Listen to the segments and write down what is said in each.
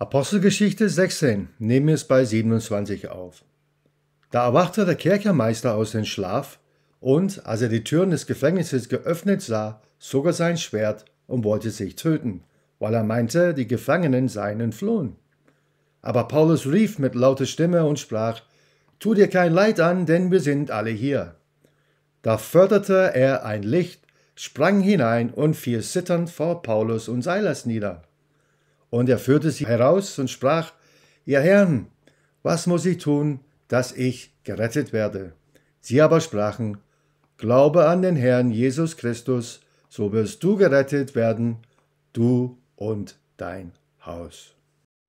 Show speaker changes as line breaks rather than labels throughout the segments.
Apostelgeschichte 16 nehmen wir es bei 27 auf. Da erwachte der Kerkermeister aus dem Schlaf, und als er die Türen des Gefängnisses geöffnet sah, zog er sein Schwert und wollte sich töten, weil er meinte, die Gefangenen seien entflohen. Aber Paulus rief mit lauter Stimme und sprach, Tu dir kein Leid an, denn wir sind alle hier. Da förderte er ein Licht, sprang hinein und fiel zitternd vor Paulus und Silas nieder. Und er führte sie heraus und sprach, Ihr Herrn, was muss ich tun, dass ich gerettet werde? Sie aber sprachen, Glaube an den Herrn Jesus Christus, so wirst du gerettet werden, du und dein Haus.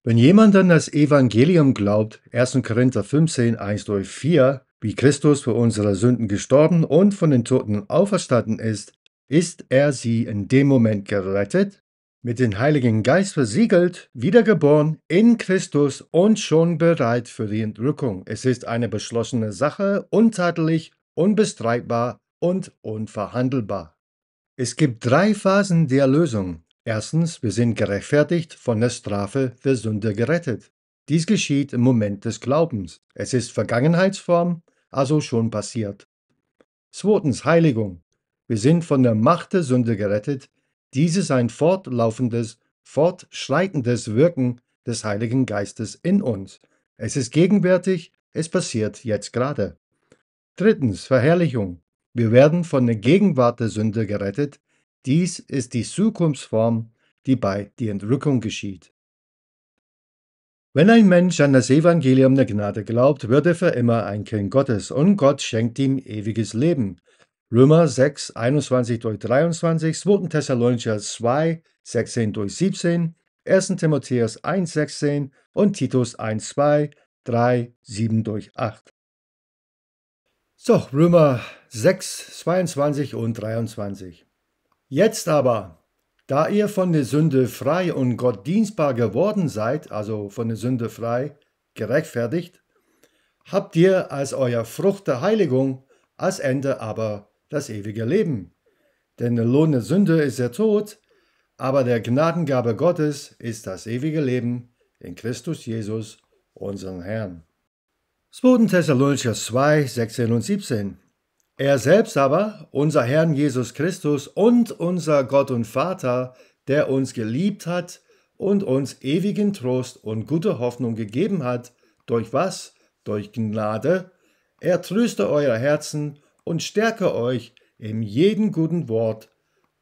Wenn jemand an das Evangelium glaubt, 1. Korinther 15, 1 durch 4, wie Christus für unsere Sünden gestorben und von den Toten auferstanden ist, ist er sie in dem Moment gerettet, mit dem Heiligen Geist versiegelt, wiedergeboren in Christus und schon bereit für die Entrückung. Es ist eine beschlossene Sache, untadelig, unbestreitbar und unverhandelbar. Es gibt drei Phasen der Erlösung. Erstens, wir sind gerechtfertigt von der Strafe der Sünde gerettet. Dies geschieht im Moment des Glaubens. Es ist Vergangenheitsform, also schon passiert. Zweitens, Heiligung. Wir sind von der Macht der Sünde gerettet, dieses ein fortlaufendes, fortschreitendes Wirken des Heiligen Geistes in uns. Es ist gegenwärtig, es passiert jetzt gerade. Drittens, Verherrlichung. Wir werden von der Gegenwart der Sünde gerettet. Dies ist die Zukunftsform, die bei der Entrückung geschieht. Wenn ein Mensch an das Evangelium der Gnade glaubt, wird er für immer ein Kind Gottes und Gott schenkt ihm ewiges Leben. Römer 6, 21 durch 23, 2. Thessalonicher 2, 16 durch 17, 1. Timotheus 1, 16 und Titus 1, 2, 3, 7 durch 8. So, Römer 6, 22 und 23. Jetzt aber, da ihr von der Sünde frei und Gott dienstbar geworden seid, also von der Sünde frei, gerechtfertigt, habt ihr als euer Frucht der Heiligung als Ende aber das ewige Leben. Denn der Lohn der Sünde ist der Tod, aber der Gnadengabe Gottes ist das ewige Leben in Christus Jesus, unseren Herrn. 2. Thessalonicher 2, 16 und 17 er selbst aber, unser Herrn Jesus Christus und unser Gott und Vater, der uns geliebt hat und uns ewigen Trost und gute Hoffnung gegeben hat, durch was? Durch Gnade. Er tröste euer Herzen und stärke euch in jedem guten Wort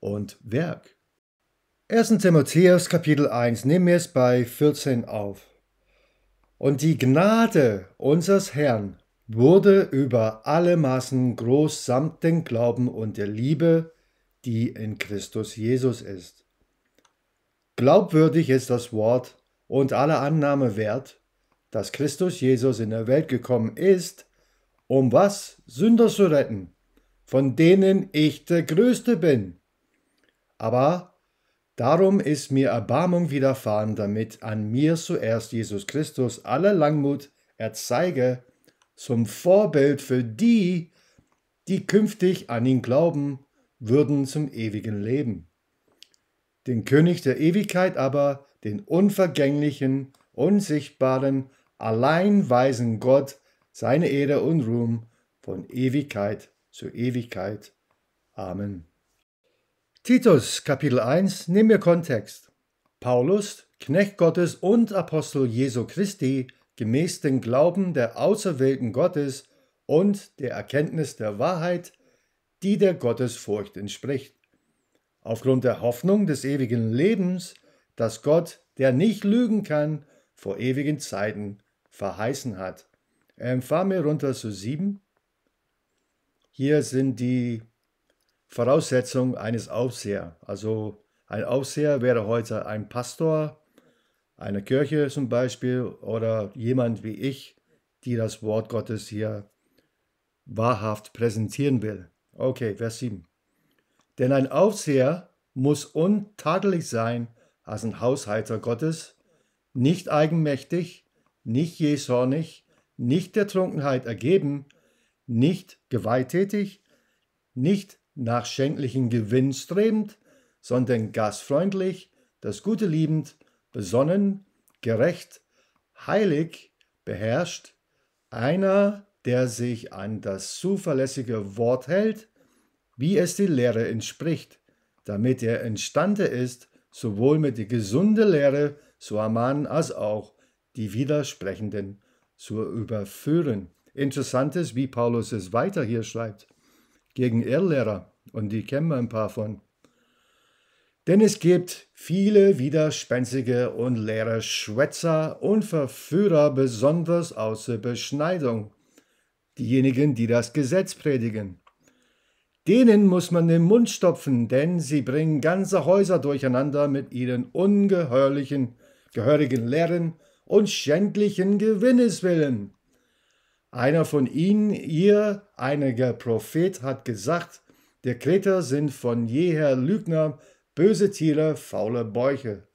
und Werk. 1. Timotheus Kapitel 1 nehmen wir es bei 14 auf. Und die Gnade unseres Herrn wurde über alle Maßen groß samt dem Glauben und der Liebe, die in Christus Jesus ist. Glaubwürdig ist das Wort und alle Annahme wert, dass Christus Jesus in der Welt gekommen ist, um was? Sünder zu retten, von denen ich der Größte bin. Aber darum ist mir Erbarmung widerfahren, damit an mir zuerst Jesus Christus aller Langmut erzeige, zum Vorbild für die, die künftig an ihn glauben würden zum ewigen Leben. Den König der Ewigkeit aber, den unvergänglichen, unsichtbaren, allein weisen Gott, seine Ehre und Ruhm von Ewigkeit zu Ewigkeit. Amen. Titus Kapitel 1, nimm mir Kontext. Paulus, Knecht Gottes und Apostel Jesu Christi, gemäß dem Glauben der Auserwählten Gottes und der Erkenntnis der Wahrheit, die der Gottesfurcht entspricht. Aufgrund der Hoffnung des ewigen Lebens, das Gott, der nicht lügen kann, vor ewigen Zeiten verheißen hat. Ähm, fahren wir runter zu 7. Hier sind die Voraussetzungen eines Aufseher. Also ein Aufseher wäre heute ein Pastor einer Kirche zum Beispiel oder jemand wie ich, die das Wort Gottes hier wahrhaft präsentieren will. Okay, Vers 7. Denn ein Aufseher muss untadelig sein als ein Haushalter Gottes, nicht eigenmächtig, nicht jähzornig, nicht der Trunkenheit ergeben, nicht gewalttätig, nicht nach schenklichen Gewinn strebend, sondern gastfreundlich, das Gute liebend, besonnen, gerecht, heilig, beherrscht, einer, der sich an das zuverlässige Wort hält, wie es die Lehre entspricht, damit er entstanden ist, sowohl mit der gesunden Lehre zu ermahnen als auch die widersprechenden zu überführen. Interessant ist, wie Paulus es weiter hier schreibt, gegen Irrlehrer, und die kennen wir ein paar von. Denn es gibt viele widerspenstige und leere Schwätzer und Verführer, besonders außer Beschneidung, diejenigen, die das Gesetz predigen. Denen muss man den Mund stopfen, denn sie bringen ganze Häuser durcheinander mit ihren ungehörigen Lehren und schändlichen Gewinnes willen. Einer von ihnen, ihr einiger Prophet, hat gesagt, der Kreter sind von jeher Lügner, böse Tiere, faule Bäuche.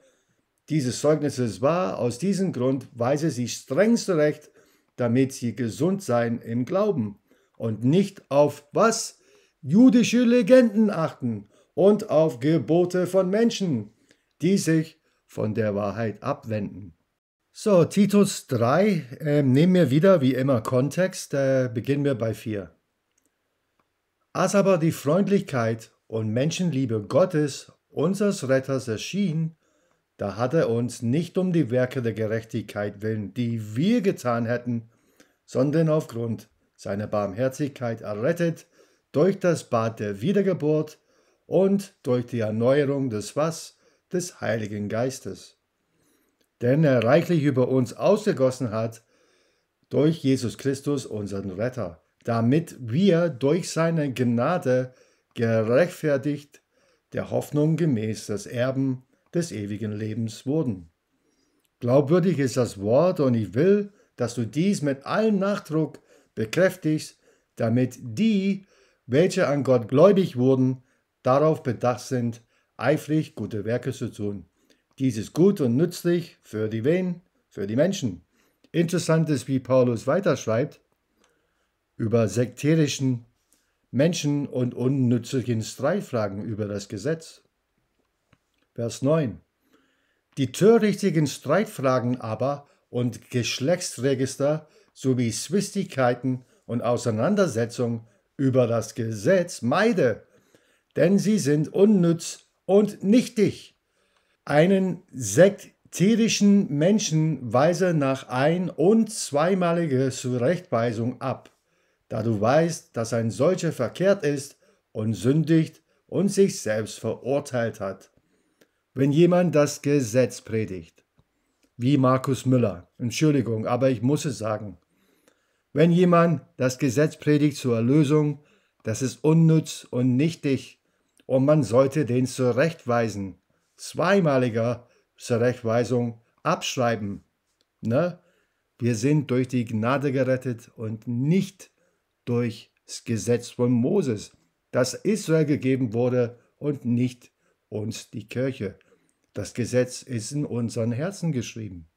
Dieses Zeugnis ist wahr, aus diesem Grund weise sie strengst recht, damit sie gesund seien im Glauben und nicht auf was? Jüdische Legenden achten und auf Gebote von Menschen, die sich von der Wahrheit abwenden. So, Titus 3, äh, nehmen wir wieder wie immer Kontext, äh, beginnen wir bei 4. Als aber die Freundlichkeit und Menschenliebe Gottes, unseres Retters, erschien, da hat er uns nicht um die Werke der Gerechtigkeit willen, die wir getan hätten, sondern aufgrund seiner Barmherzigkeit errettet durch das Bad der Wiedergeburt und durch die Erneuerung des was? Des Heiligen Geistes den er reichlich über uns ausgegossen hat, durch Jesus Christus, unseren Retter, damit wir durch seine Gnade gerechtfertigt der Hoffnung gemäß das Erben des ewigen Lebens wurden. Glaubwürdig ist das Wort und ich will, dass du dies mit allem Nachdruck bekräftigst, damit die, welche an Gott gläubig wurden, darauf bedacht sind, eifrig gute Werke zu tun. Dies ist gut und nützlich für die wen? Für die Menschen. Interessant ist, wie Paulus weiterschreibt über sektärischen Menschen und unnützlichen Streitfragen über das Gesetz. Vers 9. Die törichtigen Streitfragen aber und Geschlechtsregister sowie Zwistigkeiten und Auseinandersetzungen über das Gesetz meide, denn sie sind unnütz und nichtig. Einen sektierischen Menschen weise nach ein- und zweimaliger Zurechtweisung ab, da du weißt, dass ein solcher verkehrt ist und sündigt und sich selbst verurteilt hat. Wenn jemand das Gesetz predigt, wie Markus Müller, Entschuldigung, aber ich muss es sagen, wenn jemand das Gesetz predigt zur Erlösung, das ist unnütz und nichtig, und man sollte den zurechtweisen, zweimaliger Zurechtweisung abschreiben. Ne? Wir sind durch die Gnade gerettet und nicht durch das Gesetz von Moses, das Israel gegeben wurde und nicht uns die Kirche. Das Gesetz ist in unseren Herzen geschrieben.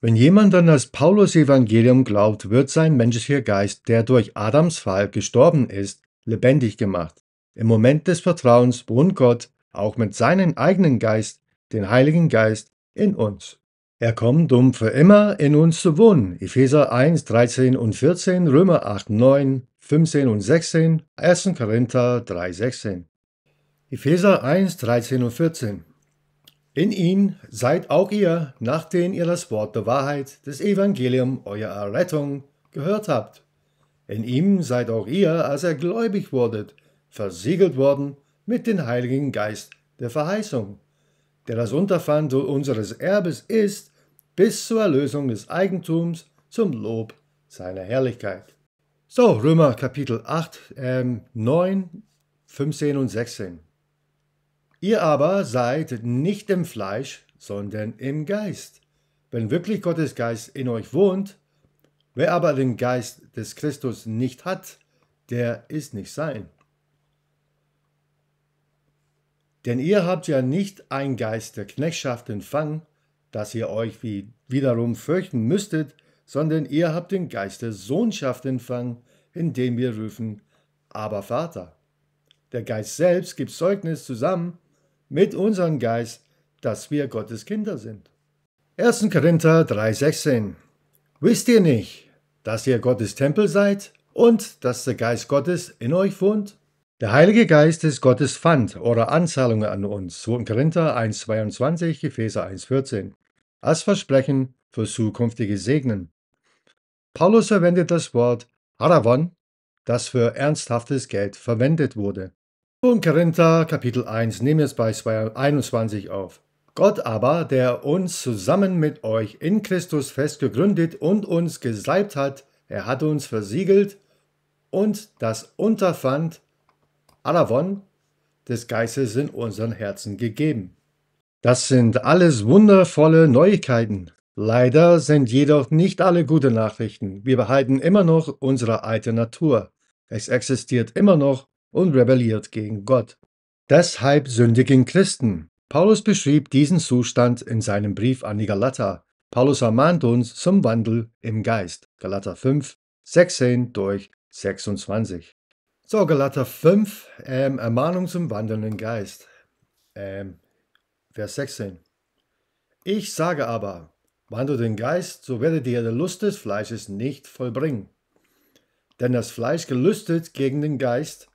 Wenn jemand an das Paulus-Evangelium glaubt, wird sein menschlicher Geist, der durch Adams Fall gestorben ist, lebendig gemacht. Im Moment des Vertrauens wohnt Gott auch mit seinem eigenen Geist, den Heiligen Geist, in uns. Er kommt, um für immer in uns zu wohnen. Epheser 1, 13 und 14, Römer 8, 9, 15 und 16, 1. Korinther 3, 16. Epheser 1, 13 und 14. In ihn seid auch ihr, nachdem ihr das Wort der Wahrheit des Evangelium eurer Errettung gehört habt. In ihm seid auch ihr, als er gläubig wurdet, versiegelt worden mit dem Heiligen Geist der Verheißung, der das Unterpfand unseres Erbes ist, bis zur Erlösung des Eigentums zum Lob seiner Herrlichkeit. So, Römer Kapitel 8, ähm, 9, 15 und 16. Ihr aber seid nicht im Fleisch, sondern im Geist. Wenn wirklich Gottes Geist in euch wohnt, wer aber den Geist des Christus nicht hat, der ist nicht sein. Denn ihr habt ja nicht ein Geist der Knechtschaft empfangen, dass ihr euch wie wiederum fürchten müsstet, sondern ihr habt den Geist der Sohnschaft empfangen, indem wir rufen, aber Vater. Der Geist selbst gibt Zeugnis zusammen mit unserem Geist, dass wir Gottes Kinder sind. 1. Korinther 3:16 Wisst ihr nicht, dass ihr Gottes Tempel seid und dass der Geist Gottes in euch wohnt? Der Heilige Geist ist Gottes Pfand oder Anzahlung an uns, 2. Korinther 1,22, Gefäße 1,14, als Versprechen für zukünftige Segnen. Paulus verwendet das Wort Haravon, das für ernsthaftes Geld verwendet wurde. 2. Korinther Kapitel 1 nehmen wir es bei 21 auf. Gott aber, der uns zusammen mit euch in Christus festgegründet und uns gesalbt hat, er hat uns versiegelt und das Unterpfand Alavon des Geistes in unseren Herzen gegeben. Das sind alles wundervolle Neuigkeiten. Leider sind jedoch nicht alle gute Nachrichten. Wir behalten immer noch unsere alte Natur. Es existiert immer noch und rebelliert gegen Gott. Deshalb sündigen Christen. Paulus beschrieb diesen Zustand in seinem Brief an die Galater. Paulus ermahnt uns zum Wandel im Geist. Galater 5, 16 durch 26. So, Galater 5, ähm, Ermahnung zum wandelnden Geist. Ähm, Vers 16. Ich sage aber, wandelt den Geist, so werdet ihr die Lust des Fleisches nicht vollbringen. Denn das Fleisch gelüstet gegen den Geist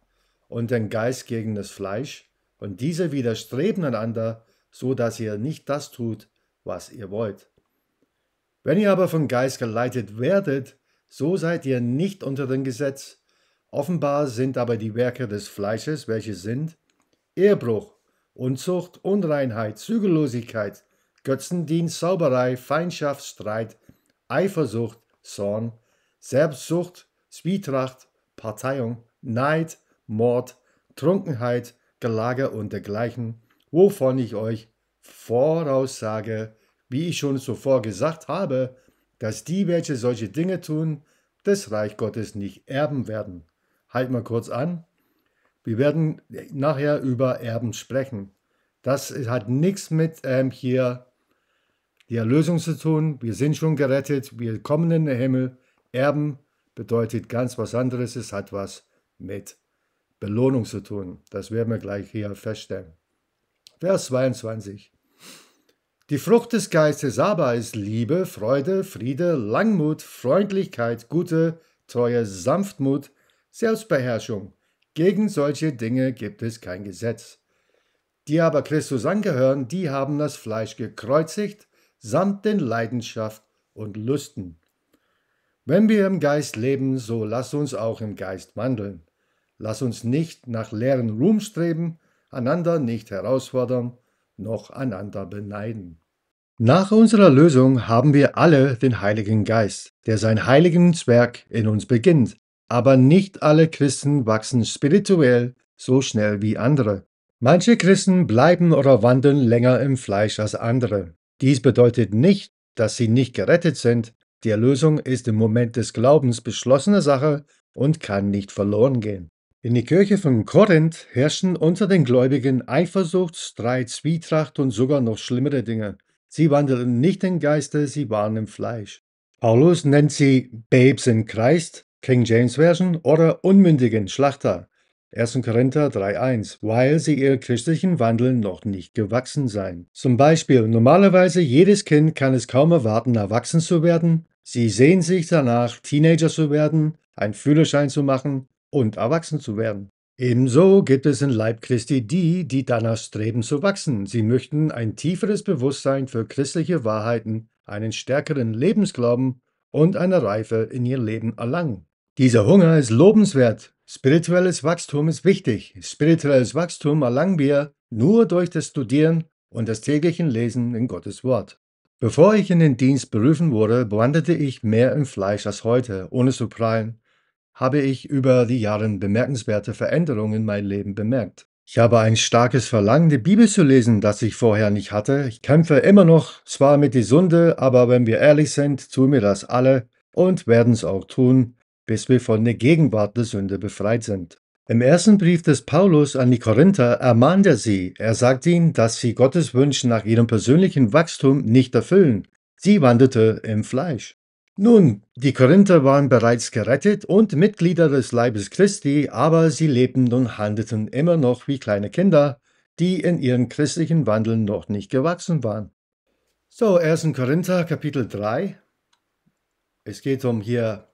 und den Geist gegen das Fleisch, und diese widerstreben einander, so dass ihr nicht das tut, was ihr wollt. Wenn ihr aber vom Geist geleitet werdet, so seid ihr nicht unter dem Gesetz, Offenbar sind aber die Werke des Fleisches, welche sind Ehrbruch, Unzucht, Unreinheit, Zügellosigkeit, Götzendienst, Zauberei, Feindschaft, Streit, Eifersucht, Zorn, Selbstsucht, Zwietracht, Parteiung, Neid, Mord, Trunkenheit, Gelage und dergleichen, wovon ich euch voraussage, wie ich schon zuvor gesagt habe, dass die, welche solche Dinge tun, des Reich Gottes nicht erben werden halt mal kurz an. Wir werden nachher über Erben sprechen. Das hat nichts mit ähm, hier die Erlösung zu tun. Wir sind schon gerettet, wir kommen in den Himmel. Erben bedeutet ganz was anderes. Es hat was mit Belohnung zu tun. Das werden wir gleich hier feststellen. Vers 22. Die Frucht des Geistes aber ist Liebe, Freude, Friede, Langmut, Freundlichkeit, Gute, Treue, Sanftmut, Selbstbeherrschung. Gegen solche Dinge gibt es kein Gesetz. Die aber Christus angehören, die haben das Fleisch gekreuzigt, samt den Leidenschaft und Lüsten. Wenn wir im Geist leben, so lass uns auch im Geist wandeln. Lass uns nicht nach leeren Ruhm streben, einander nicht herausfordern, noch einander beneiden. Nach unserer Lösung haben wir alle den Heiligen Geist, der sein Heiligen Zwerg in uns beginnt, aber nicht alle Christen wachsen spirituell so schnell wie andere. Manche Christen bleiben oder wandeln länger im Fleisch als andere. Dies bedeutet nicht, dass sie nicht gerettet sind. Die Erlösung ist im Moment des Glaubens beschlossene Sache und kann nicht verloren gehen. In der Kirche von Korinth herrschen unter den Gläubigen Eifersucht, Streit, Zwietracht und sogar noch schlimmere Dinge. Sie wandelten nicht im Geiste, sie waren im Fleisch. Paulus nennt sie Babes in Christ King James Version oder unmündigen Schlachter 1. Korinther 3.1, weil sie ihr christlichen Wandel noch nicht gewachsen seien. Zum Beispiel, normalerweise jedes Kind kann es kaum erwarten, erwachsen zu werden. Sie sehen sich danach, Teenager zu werden, einen Fühlerschein zu machen und erwachsen zu werden. Ebenso gibt es in Leib Christi die, die danach streben zu wachsen. Sie möchten ein tieferes Bewusstsein für christliche Wahrheiten, einen stärkeren Lebensglauben und eine Reife in ihr Leben erlangen. Dieser Hunger ist lobenswert. Spirituelles Wachstum ist wichtig. Spirituelles Wachstum erlangen wir nur durch das Studieren und das tägliche Lesen in Gottes Wort. Bevor ich in den Dienst berufen wurde, wandelte ich mehr im Fleisch als heute, ohne zu prallen, habe ich über die Jahre bemerkenswerte Veränderungen in meinem Leben bemerkt. Ich habe ein starkes Verlangen, die Bibel zu lesen, das ich vorher nicht hatte. Ich kämpfe immer noch zwar mit der Sünde, aber wenn wir ehrlich sind, tun wir das alle und werden es auch tun, bis wir von der Gegenwart der Sünde befreit sind. Im ersten Brief des Paulus an die Korinther ermahnt er sie. Er sagt ihnen, dass sie Gottes Wünsche nach ihrem persönlichen Wachstum nicht erfüllen. Sie wandelte im Fleisch. Nun, die Korinther waren bereits gerettet und Mitglieder des Leibes Christi, aber sie lebten und handelten immer noch wie kleine Kinder, die in ihren christlichen Wandeln noch nicht gewachsen waren. So, 1. Korinther Kapitel 3. Es geht um hier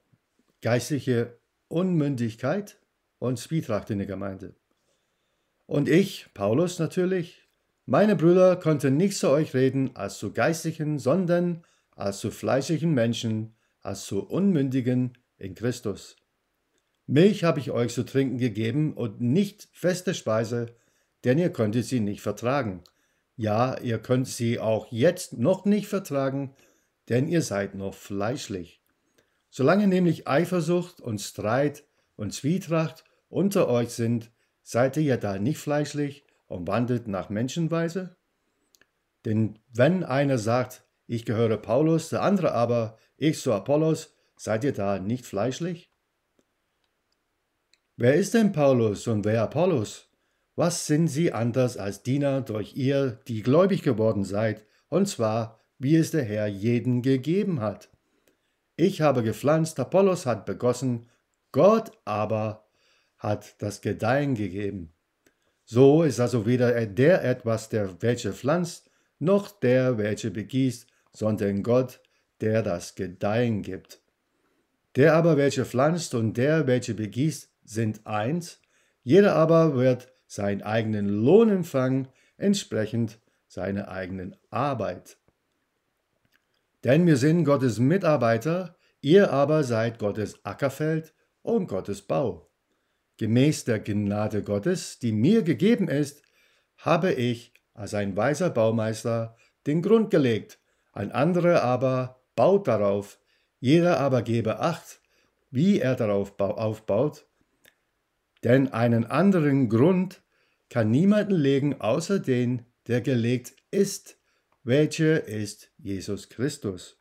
geistliche Unmündigkeit und Zwietracht in der Gemeinde. Und ich, Paulus natürlich, meine Brüder konnte nicht zu euch reden als zu geistlichen, sondern als zu fleischlichen Menschen, als zu Unmündigen in Christus. Milch habe ich euch zu trinken gegeben und nicht feste Speise, denn ihr konntet sie nicht vertragen. Ja, ihr könnt sie auch jetzt noch nicht vertragen, denn ihr seid noch fleischlich. Solange nämlich Eifersucht und Streit und Zwietracht unter euch sind, seid ihr ja da nicht fleischlich und wandelt nach Menschenweise? Denn wenn einer sagt, ich gehöre Paulus, der andere aber, ich zu Apollos, seid ihr da nicht fleischlich? Wer ist denn Paulus und wer Apollos? Was sind sie anders als Diener, durch ihr, die gläubig geworden seid, und zwar, wie es der Herr jeden gegeben hat? Ich habe gepflanzt, Apollos hat begossen, Gott aber hat das Gedeihen gegeben. So ist also weder der etwas, der welche pflanzt, noch der, welche begießt, sondern Gott, der das Gedeihen gibt. Der aber, welche pflanzt und der, welche begießt, sind eins, jeder aber wird seinen eigenen Lohn empfangen, entsprechend seiner eigenen Arbeit. Denn wir sind Gottes Mitarbeiter, ihr aber seid Gottes Ackerfeld und Gottes Bau. Gemäß der Gnade Gottes, die mir gegeben ist, habe ich als ein weiser Baumeister den Grund gelegt, ein anderer aber baut darauf, jeder aber gebe acht, wie er darauf aufbaut, denn einen anderen Grund kann niemand legen außer den, der gelegt ist, welche ist Jesus Christus.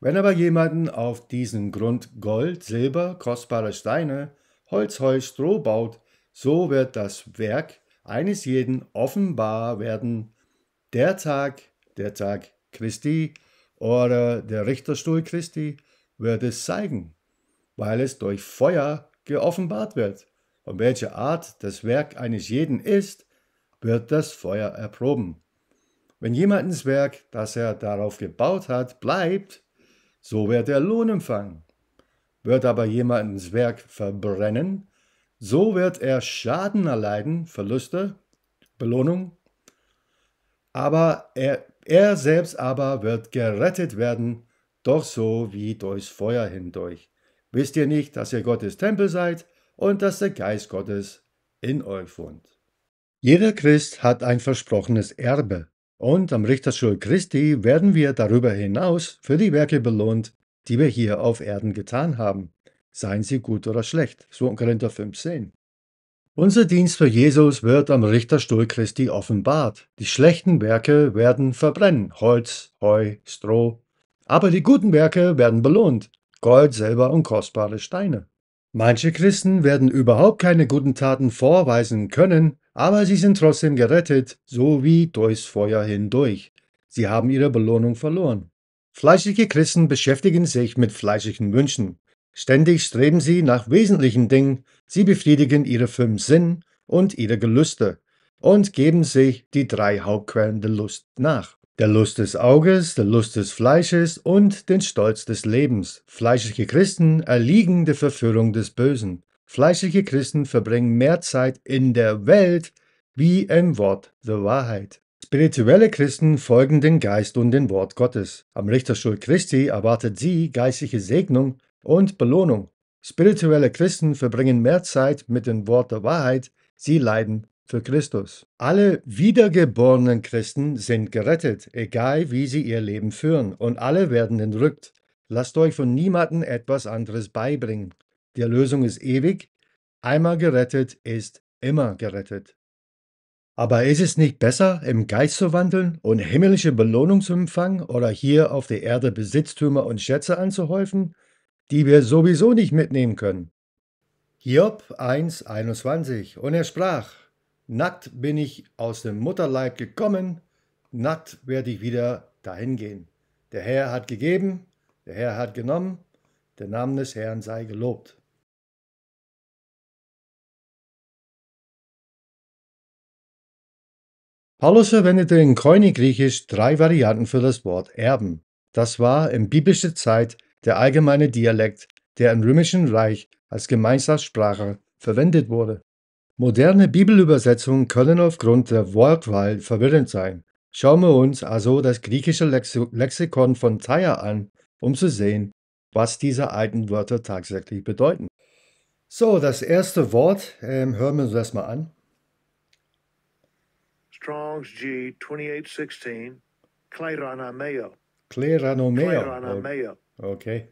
Wenn aber jemanden auf diesen Grund Gold, Silber, kostbare Steine, Holz, Heu, Stroh baut, so wird das Werk eines jeden offenbar werden, der Tag, der Tag Christi oder der Richterstuhl Christi wird es zeigen, weil es durch Feuer geoffenbart wird. Und welche Art das Werk eines jeden ist, wird das Feuer erproben. Wenn jemandens Werk, das er darauf gebaut hat, bleibt, so wird er Lohn empfangen. Wird aber jemandens Werk verbrennen, so wird er Schaden erleiden, Verluste, Belohnung. Aber er, er selbst aber wird gerettet werden, doch so wie durchs Feuer hindurch. Wisst ihr nicht, dass ihr Gottes Tempel seid und dass der Geist Gottes in euch wohnt? Jeder Christ hat ein versprochenes Erbe. Und am Richterstuhl Christi werden wir darüber hinaus für die Werke belohnt, die wir hier auf Erden getan haben, seien sie gut oder schlecht. 2. Korinther 15. Unser Dienst für Jesus wird am Richterstuhl Christi offenbart. Die schlechten Werke werden verbrennen, Holz, Heu, Stroh. Aber die guten Werke werden belohnt, Gold, Silber und kostbare Steine. Manche Christen werden überhaupt keine guten Taten vorweisen können, aber sie sind trotzdem gerettet, so wie durchs Feuer hindurch. Sie haben ihre Belohnung verloren. Fleischliche Christen beschäftigen sich mit fleischlichen Wünschen. Ständig streben sie nach wesentlichen Dingen, sie befriedigen ihre fünf Sinn und ihre Gelüste und geben sich die drei Hauptquellen der Lust nach. Der Lust des Auges, der Lust des Fleisches und den Stolz des Lebens. Fleischliche Christen erliegen der Verführung des Bösen. Fleischliche Christen verbringen mehr Zeit in der Welt wie im Wort der Wahrheit. Spirituelle Christen folgen dem Geist und dem Wort Gottes. Am Richterstuhl Christi erwartet sie geistliche Segnung und Belohnung. Spirituelle Christen verbringen mehr Zeit mit dem Wort der Wahrheit, sie leiden für Christus. Alle wiedergeborenen Christen sind gerettet, egal wie sie ihr Leben führen, und alle werden entrückt. Lasst euch von niemandem etwas anderes beibringen. Die Erlösung ist ewig. Einmal gerettet ist immer gerettet. Aber ist es nicht besser, im Geist zu wandeln und himmlische Belohnung zu empfangen oder hier auf der Erde Besitztümer und Schätze anzuhäufen, die wir sowieso nicht mitnehmen können? Hiob 1,21 Und er sprach: Nackt bin ich aus dem Mutterleib gekommen, nackt werde ich wieder dahin gehen. Der Herr hat gegeben, der Herr hat genommen, der Name des Herrn sei gelobt. Paulus verwendete in Koine-Griechisch drei Varianten für das Wort erben. Das war in biblischer Zeit der allgemeine Dialekt, der im Römischen Reich als Gemeinschaftssprache verwendet wurde. Moderne Bibelübersetzungen können aufgrund der Wortwahl verwirrend sein. Schauen wir uns also das griechische Lexikon von Thaya an, um zu sehen, was diese alten Wörter tatsächlich bedeuten. So, das erste Wort, ähm, hören wir uns das mal an. Strong's G 2816, Cleranameo. Cleranameo. Cleranameo. Okay.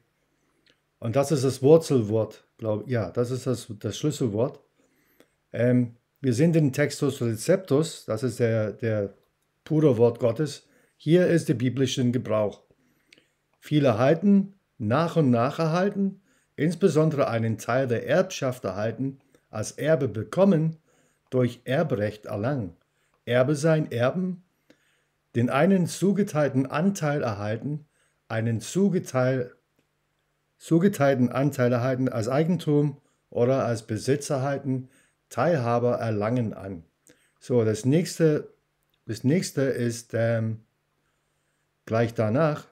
Und das ist das Wurzelwort, glaube ich. Ja, das ist das, das Schlüsselwort. Ähm, wir sind in Textus Receptus, das ist der, der pure Wort Gottes. Hier ist der biblische Gebrauch. Viele halten, nach und nach erhalten, insbesondere einen Teil der Erbschaft erhalten, als Erbe bekommen, durch Erbrecht erlangen. Erbe sein, erben, den einen zugeteilten Anteil erhalten, einen zugeteil, zugeteilten Anteil erhalten als Eigentum oder als Besitz erhalten, Teilhaber erlangen an. So, das nächste, das nächste ist ähm, gleich danach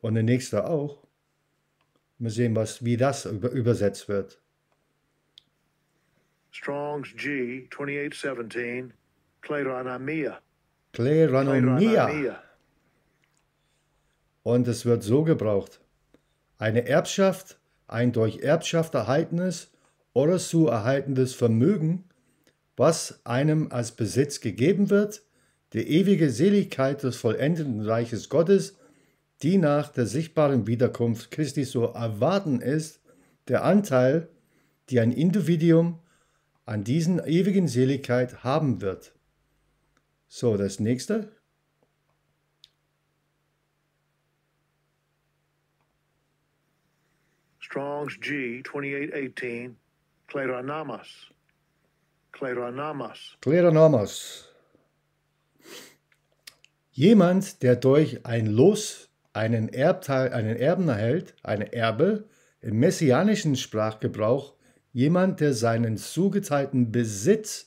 und der nächste auch. Mal sehen, was, wie das über, übersetzt wird. Strong's G 2817 Kleronomia. Kleronomia. Und es wird so gebraucht. Eine Erbschaft, ein durch Erbschaft erhaltenes oder zu erhaltendes Vermögen, was einem als Besitz gegeben wird, die ewige Seligkeit des vollendeten Reiches Gottes, die nach der sichtbaren Wiederkunft Christi zu erwarten ist, der Anteil, die ein Individuum an diesen ewigen Seligkeit haben wird. So, das nächste. Strong's G 2818, Cleranamas. Cleranamas. Cleranamas. Jemand, der durch ein Los einen, Erbteil, einen Erben erhält, eine Erbe, im messianischen Sprachgebrauch jemand, der seinen zugeteilten Besitz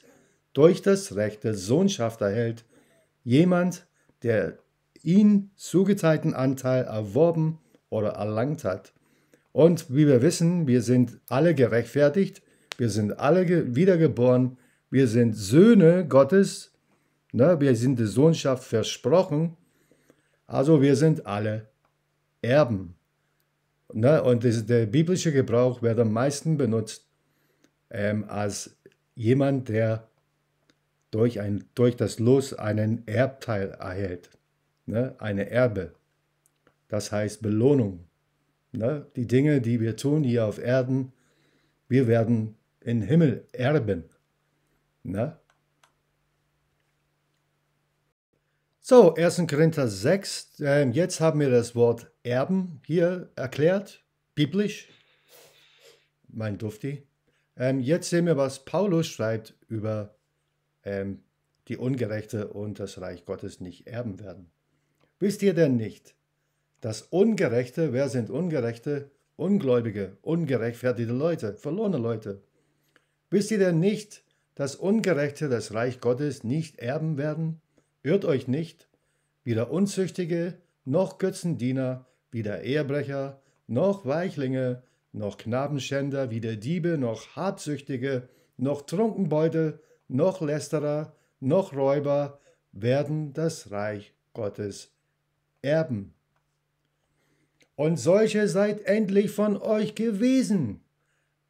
durch das Recht der Sohnschaft erhält, jemand, der ihn zugeteilten Anteil erworben oder erlangt hat. Und wie wir wissen, wir sind alle gerechtfertigt, wir sind alle wiedergeboren, wir sind Söhne Gottes, ne? wir sind der Sohnschaft versprochen, also wir sind alle Erben. Ne? Und der biblische Gebrauch wird am meisten benutzt ähm, als jemand, der durch, ein, durch das Los einen Erbteil erhält, ne? eine Erbe. Das heißt Belohnung. Ne? Die Dinge, die wir tun hier auf Erden, wir werden im Himmel erben. Ne? So, 1. Korinther 6. Ähm, jetzt haben wir das Wort Erben hier erklärt, biblisch. Mein Dufti. Ähm, jetzt sehen wir, was Paulus schreibt über ähm, die Ungerechte und das Reich Gottes nicht erben werden. Wisst ihr denn nicht, dass Ungerechte, wer sind Ungerechte? Ungläubige, ungerechtfertigte Leute, verlorene Leute. Wisst ihr denn nicht, dass Ungerechte das Reich Gottes nicht erben werden? Irrt euch nicht, weder Unzüchtige, noch Götzendiener, weder Ehebrecher, noch Weichlinge, noch Knabenschänder, weder Diebe, noch Habsüchtige, noch Trunkenbeute, noch Lästerer, noch Räuber werden das Reich Gottes erben. Und solche seid endlich von euch gewesen.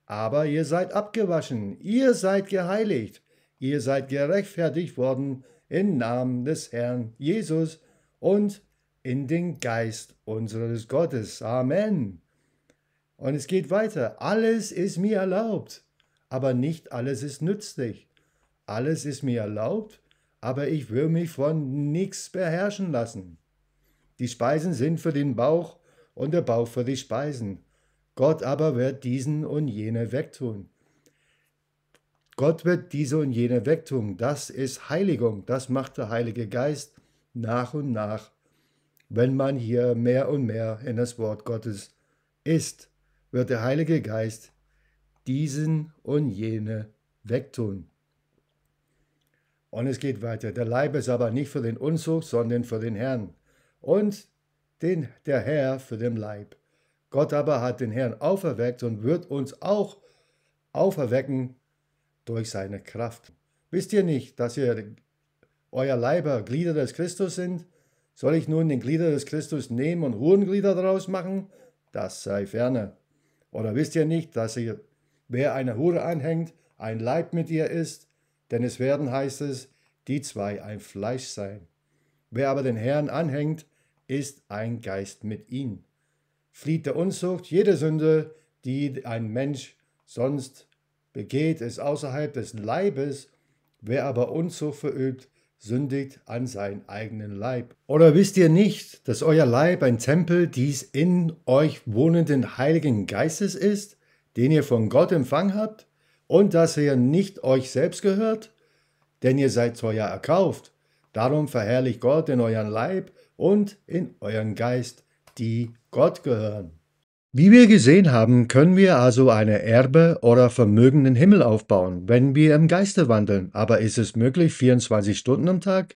Aber ihr seid abgewaschen, ihr seid geheiligt, ihr seid gerechtfertigt worden im Namen des Herrn Jesus und in den Geist unseres Gottes. Amen. Und es geht weiter. Alles ist mir erlaubt, aber nicht alles ist nützlich alles ist mir erlaubt, aber ich will mich von nichts beherrschen lassen. Die Speisen sind für den Bauch und der Bauch für die Speisen. Gott aber wird diesen und jene wegtun. Gott wird diese und jene wegtun. Das ist Heiligung. Das macht der Heilige Geist nach und nach, wenn man hier mehr und mehr in das Wort Gottes ist wird der Heilige Geist diesen und jene wegtun. Und es geht weiter. Der Leib ist aber nicht für den Unzug, sondern für den Herrn. Und den, der Herr für den Leib. Gott aber hat den Herrn auferweckt und wird uns auch auferwecken durch seine Kraft. Wisst ihr nicht, dass ihr euer Leiber Glieder des Christus sind? Soll ich nun den Glieder des Christus nehmen und Hurenglieder daraus machen? Das sei ferne. Oder wisst ihr nicht, dass ihr, wer eine Hure anhängt, ein Leib mit ihr ist denn es werden, heißt es, die zwei ein Fleisch sein. Wer aber den Herrn anhängt, ist ein Geist mit ihm. Flieht der Unzucht, jede Sünde, die ein Mensch sonst begeht, ist außerhalb des Leibes. Wer aber Unzucht verübt, sündigt an seinen eigenen Leib. Oder wisst ihr nicht, dass euer Leib ein Tempel dies in euch wohnenden Heiligen Geistes ist, den ihr von Gott empfangen habt und dass ihr nicht euch selbst gehört? Denn ihr seid zwar ja erkauft. Darum verherrlicht Gott in euren Leib und in euren Geist, die Gott gehören. Wie wir gesehen haben, können wir also eine Erbe oder vermögenden Himmel aufbauen, wenn wir im Geiste wandeln. Aber ist es möglich 24 Stunden am Tag?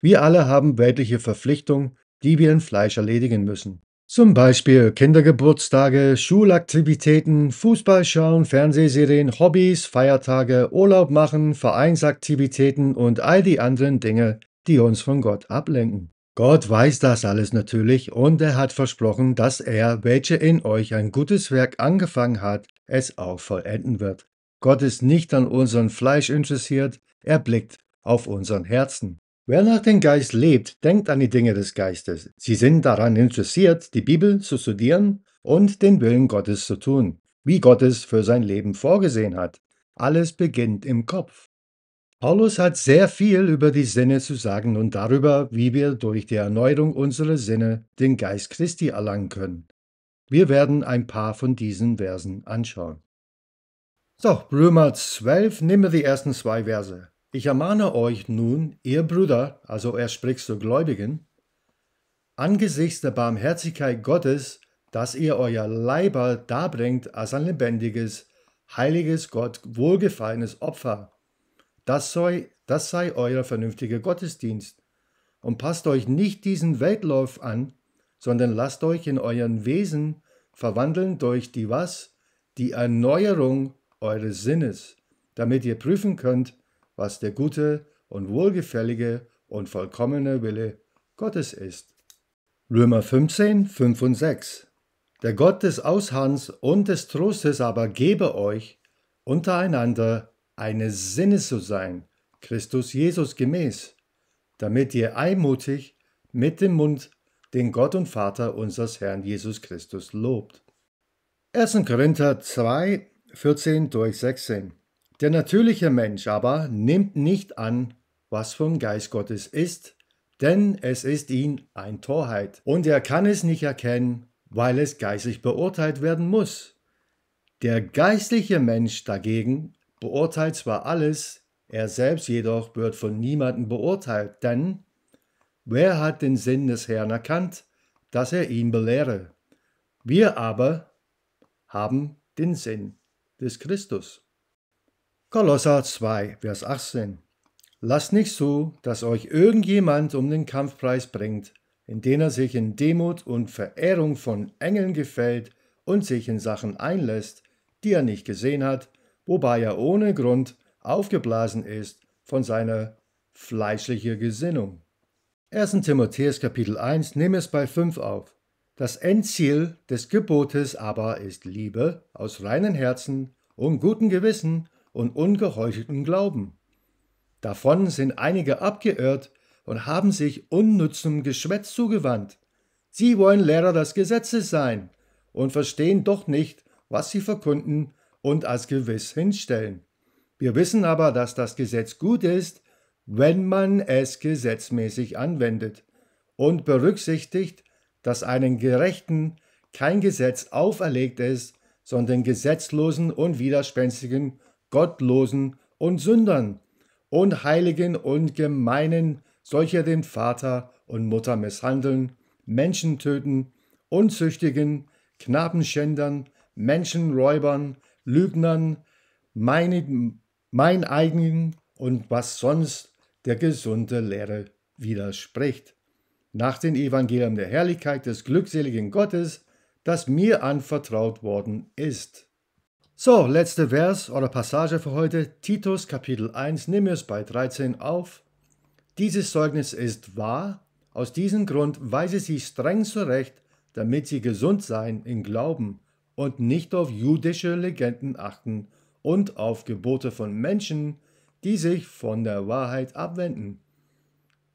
Wir alle haben weltliche Verpflichtungen, die wir im Fleisch erledigen müssen. Zum Beispiel Kindergeburtstage, Schulaktivitäten, Fußball schauen, Fernsehserien, Hobbys, Feiertage, Urlaub machen, Vereinsaktivitäten und all die anderen Dinge, die uns von Gott ablenken. Gott weiß das alles natürlich und er hat versprochen, dass er, welche in euch ein gutes Werk angefangen hat, es auch vollenden wird. Gott ist nicht an unserem Fleisch interessiert, er blickt auf unseren Herzen. Wer nach dem Geist lebt, denkt an die Dinge des Geistes. Sie sind daran interessiert, die Bibel zu studieren und den Willen Gottes zu tun, wie Gott es für sein Leben vorgesehen hat. Alles beginnt im Kopf. Paulus hat sehr viel über die Sinne zu sagen und darüber, wie wir durch die Erneuerung unserer Sinne den Geist Christi erlangen können. Wir werden ein paar von diesen Versen anschauen. So, Römer 12, nehmen wir die ersten zwei Verse. Ich ermahne euch nun, ihr Brüder, also er spricht zu Gläubigen, angesichts der Barmherzigkeit Gottes, dass ihr euer Leiber darbringt als ein lebendiges, heiliges Gott wohlgefallenes Opfer. Das sei, das sei euer vernünftiger Gottesdienst. Und passt euch nicht diesen Weltlauf an, sondern lasst euch in euren Wesen verwandeln durch die was? Die Erneuerung eures Sinnes, damit ihr prüfen könnt, was der gute und wohlgefällige und vollkommene Wille Gottes ist. Römer 15, 5 und 6 Der Gott des Aushans und des Trostes aber gebe euch untereinander eines Sinnes zu sein, Christus Jesus gemäß, damit ihr einmutig mit dem Mund den Gott und Vater unseres Herrn Jesus Christus lobt. 1. Korinther 2, 14 durch 16 der natürliche Mensch aber nimmt nicht an, was vom Geist Gottes ist, denn es ist ihm ein Torheit, und er kann es nicht erkennen, weil es geistlich beurteilt werden muss. Der geistliche Mensch dagegen beurteilt zwar alles, er selbst jedoch wird von niemandem beurteilt, denn wer hat den Sinn des Herrn erkannt, dass er ihn belehre? Wir aber haben den Sinn des Christus. Kolosser 2, Vers 18. Lasst nicht zu, dass euch irgendjemand um den Kampfpreis bringt, indem er sich in Demut und Verehrung von Engeln gefällt und sich in Sachen einlässt, die er nicht gesehen hat, wobei er ohne Grund aufgeblasen ist von seiner fleischlichen Gesinnung. 1. Timotheus Kapitel 1 nimm es bei 5 auf. Das Endziel des Gebotes aber ist Liebe aus reinen Herzen und gutem Gewissen und ungeheuchelten Glauben. Davon sind einige abgeirrt und haben sich unnützem Geschwätz zugewandt. Sie wollen Lehrer des Gesetzes sein und verstehen doch nicht, was sie verkünden und als gewiss hinstellen. Wir wissen aber, dass das Gesetz gut ist, wenn man es gesetzmäßig anwendet und berücksichtigt, dass einem Gerechten kein Gesetz auferlegt ist, sondern Gesetzlosen und Widerspenstigen Gottlosen und Sündern Unheiligen und Gemeinen, solche den Vater und Mutter misshandeln, Menschen töten, Unzüchtigen, Knabenschändern, Menschenräubern, Lügnern, mein, mein eigen und was sonst der gesunde Lehre widerspricht. Nach den Evangelium der Herrlichkeit des glückseligen Gottes, das mir anvertraut worden ist. So, letzter Vers oder Passage für heute, Titus Kapitel 1, nimm bei 13 auf. Dieses Zeugnis ist wahr, aus diesem Grund weise sie streng zurecht, damit sie gesund seien im Glauben und nicht auf jüdische Legenden achten und auf Gebote von Menschen, die sich von der Wahrheit abwenden.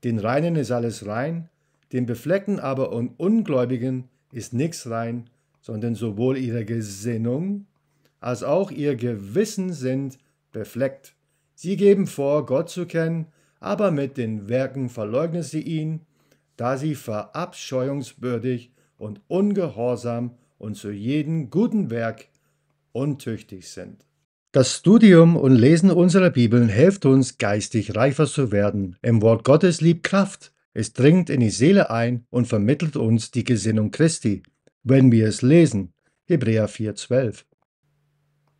Den Reinen ist alles rein, den Befleckten aber und Ungläubigen ist nichts rein, sondern sowohl ihre Gesinnung als auch ihr Gewissen sind befleckt. Sie geben vor, Gott zu kennen, aber mit den Werken verleugnen sie ihn, da sie verabscheuungswürdig und ungehorsam und zu jedem guten Werk untüchtig sind. Das Studium und Lesen unserer Bibeln hilft uns, geistig reifer zu werden. Im Wort Gottes liebt Kraft. Es dringt in die Seele ein und vermittelt uns die Gesinnung Christi, wenn wir es lesen. Hebräer 4,12.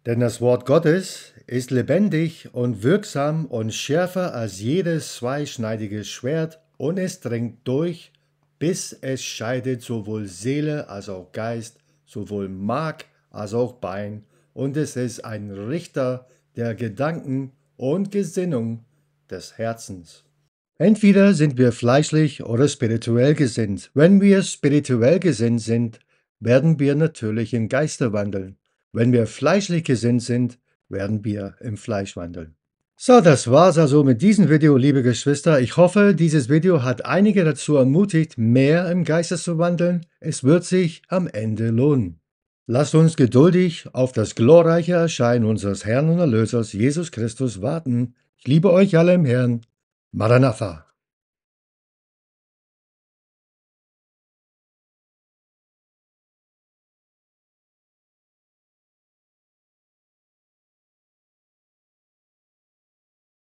Denn das Wort Gottes ist lebendig und wirksam und schärfer als jedes zweischneidige Schwert und es dringt durch, bis es scheidet sowohl Seele als auch Geist, sowohl Mark als auch Bein, und es ist ein Richter der Gedanken und Gesinnung des Herzens. Entweder sind wir fleischlich oder spirituell gesinnt. Wenn wir spirituell gesinnt sind, werden wir natürlich im Geiste wandeln. Wenn wir fleischlich gesinnt sind, werden wir im Fleisch wandeln. So, das war's also mit diesem Video, liebe Geschwister. Ich hoffe, dieses Video hat einige dazu ermutigt, mehr im Geiste zu wandeln. Es wird sich am Ende lohnen. Lasst uns geduldig auf das glorreiche Erscheinen unseres Herrn und Erlösers Jesus Christus warten. Ich liebe euch alle im Herrn. Maranatha.